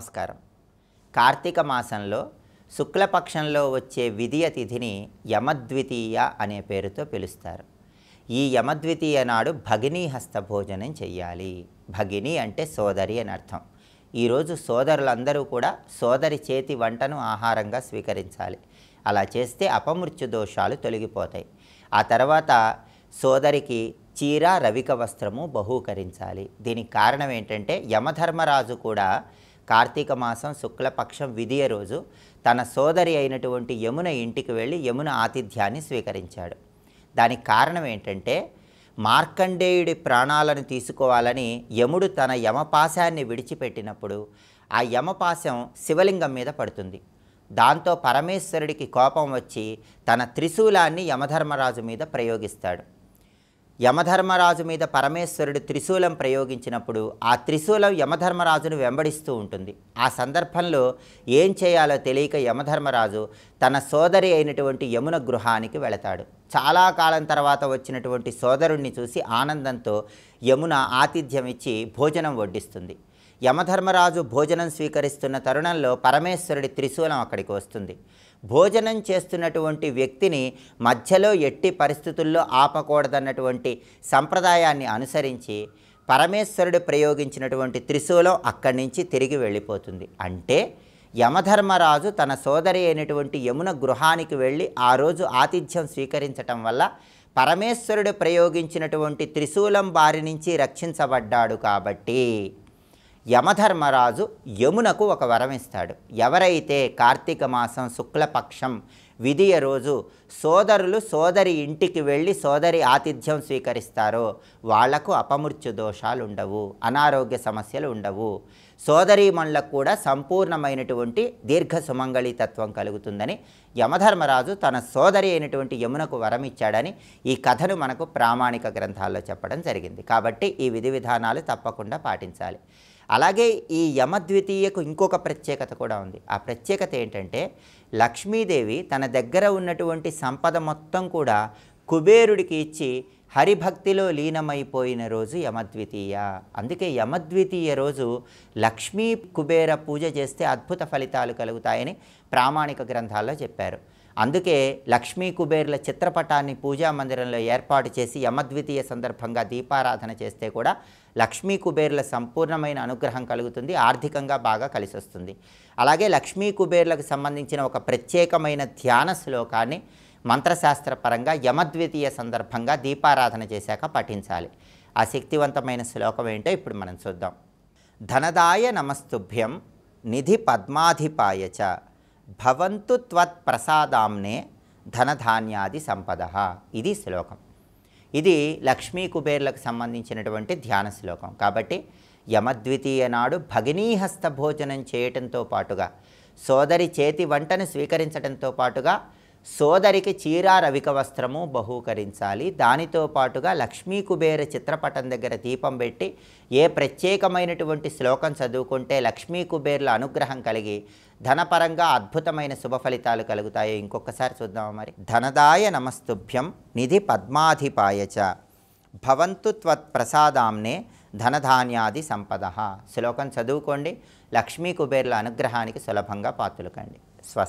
నమస్కారం కార్తీక మాసంలో శుక్లపక్షంలో వచ్చే విధియ తిథిని యమద్వితీయ అనే పేరుతో పిలుస్తారు ఈ యమద్వితీయ నాడు భగినీ హస్త భోజనం చెయ్యాలి భగిని అంటే సోదరి అని అర్థం ఈరోజు సోదరులందరూ కూడా సోదరి చేతి వంటను ఆహారంగా స్వీకరించాలి అలా చేస్తే అపమృత్యు దోషాలు తొలగిపోతాయి ఆ తర్వాత సోదరికి చీర రవిక వస్త్రము బహూకరించాలి దీనికి కారణం ఏంటంటే యమధర్మరాజు కూడా కార్తీక మాసం శుక్లపక్షం విధియ రోజు తన సోదరి అయినటువంటి యమున ఇంటికి వెళ్ళి యమున ఆతిథ్యాన్ని స్వీకరించాడు దానికి కారణం ఏంటంటే మార్కండేయుడి ప్రాణాలను తీసుకోవాలని యముడు తన యమపాశాన్ని విడిచిపెట్టినప్పుడు ఆ యమపాశం శివలింగం మీద పడుతుంది దాంతో పరమేశ్వరుడికి కోపం వచ్చి తన త్రిశూలాన్ని యమధర్మరాజు మీద ప్రయోగిస్తాడు యమధర్మరాజు మీద పరమేశ్వరుడు త్రిశూలం ప్రయోగించినప్పుడు ఆ త్రిశూలం యమధర్మరాజును వెంబడిస్తూ ఉంటుంది ఆ సందర్భంలో ఏం చేయాలో తెలియక యమధర్మరాజు తన సోదరి అయినటువంటి యమున గృహానికి వెళతాడు చాలా కాలం తర్వాత వచ్చినటువంటి సోదరుణ్ణి చూసి ఆనందంతో యమున ఆతిథ్యం ఇచ్చి భోజనం వడ్డిస్తుంది యమధర్మరాజు భోజనం స్వీకరిస్తున్న తరుణంలో పరమేశ్వరుడి త్రిశూలం అక్కడికి వస్తుంది భోజనం చేస్తున్నటువంటి వ్యక్తిని మధ్యలో ఎట్టి పరిస్థితుల్లో ఆపకూడదన్నటువంటి సంప్రదాయాన్ని అనుసరించి పరమేశ్వరుడు ప్రయోగించినటువంటి త్రిశూలం అక్కడి నుంచి తిరిగి వెళ్ళిపోతుంది అంటే యమధర్మరాజు తన సోదరి అయినటువంటి యమున గృహానికి వెళ్ళి ఆ రోజు ఆతిథ్యం స్వీకరించటం వల్ల పరమేశ్వరుడు ప్రయోగించినటువంటి త్రిశూలం బారి నుంచి రక్షించబడ్డాడు కాబట్టి యమధర్మరాజు యమునకు ఒక వరం ఇస్తాడు ఎవరైతే కార్తీక మాసం శుక్లపక్షం విధియ రోజు సోదరులు సోదరి ఇంటికి వెళ్ళి సోదరి ఆతిథ్యం స్వీకరిస్తారో వాళ్లకు అపమృత్యు దోషాలు ఉండవు అనారోగ్య సమస్యలు ఉండవు సోదరీమణులకు కూడా సంపూర్ణమైనటువంటి దీర్ఘ సుమంగళితత్వం కలుగుతుందని యమధర్మరాజు తన సోదరి అయినటువంటి యమునకు వరం ఇచ్చాడని ఈ కథను మనకు ప్రామాణిక గ్రంథాల్లో చెప్పడం జరిగింది కాబట్టి ఈ విధి విధానాలు తప్పకుండా పాటించాలి అలాగే ఈ యమద్వితీయకు ఇంకొక ప్రత్యేకత కూడా ఉంది ఆ ప్రత్యేకత ఏంటంటే లక్ష్మీదేవి తన దగ్గర ఉన్నటువంటి సంపద మొత్తం కూడా కుబేరుడికి ఇచ్చి హరిభక్తిలో లీనమైపోయిన రోజు యమద్వితీయ అందుకే యమద్వితీయ రోజు లక్ష్మీ కుబేర పూజ చేస్తే అద్భుత ఫలితాలు కలుగుతాయని ప్రామాణిక గ్రంథాల్లో చెప్పారు అందుకే లక్ష్మీ కుబేర్ల చిత్రపటాన్ని పూజా మందిరంలో ఏర్పాటు చేసి యమద్వితీయ సందర్భంగా దీపారాధన చేస్తే కూడా లక్ష్మీ కుబేర్ల సంపూర్ణమైన అనుగ్రహం కలుగుతుంది ఆర్థికంగా బాగా కలిసి వస్తుంది అలాగే లక్ష్మీ కుబేర్లకు సంబంధించిన ఒక ప్రత్యేకమైన ధ్యాన శ్లోకాన్ని మంత్రశాస్త్రపరంగా యమద్వితీయ సందర్భంగా దీపారాధన చేశాక పఠించాలి ఆ శక్తివంతమైన శ్లోకం ఏంటో ఇప్పుడు మనం చూద్దాం ధనదాయ నమస్తుభ్యం నిధి పద్మాధిపాయ చ త్వత్ ప్రసాదాంనే ధనధాన్యాది సంపద ఇది శ్లోకం ఇది లక్ష్మీ కుబేర్లకు సంబంధించినటువంటి ధ్యాన శ్లోకం కాబట్టి యమద్వితీయ నాడు భగినీహస్త భోజనం చేయటంతో పాటుగా సోదరి చేతి వంటను స్వీకరించడంతో పాటుగా సోదరికి చీర రవిక వస్త్రము బహూకరించాలి దానితో పాటుగా లక్ష్మీ కుబేర చిత్రపటం దగ్గర దీపం పెట్టి ఏ ప్రత్యేకమైనటువంటి శ్లోకం చదువుకుంటే లక్ష్మీ కుబేర్ల అనుగ్రహం కలిగి ధనపరంగా అద్భుతమైన శుభ ఫలితాలు కలుగుతాయో ఇంకొకసారి చూద్దామా మరి ధనదాయ నమస్తుభ్యం నిధి పద్మాధిపాయచ భవంతు త్వత్ప్రసాదాంనే ధనధాన్యాది సంపద శ్లోకం చదువుకోండి లక్ష్మీ కుబేర్ల అనుగ్రహానికి సులభంగా పాతులకండి స్వస్తి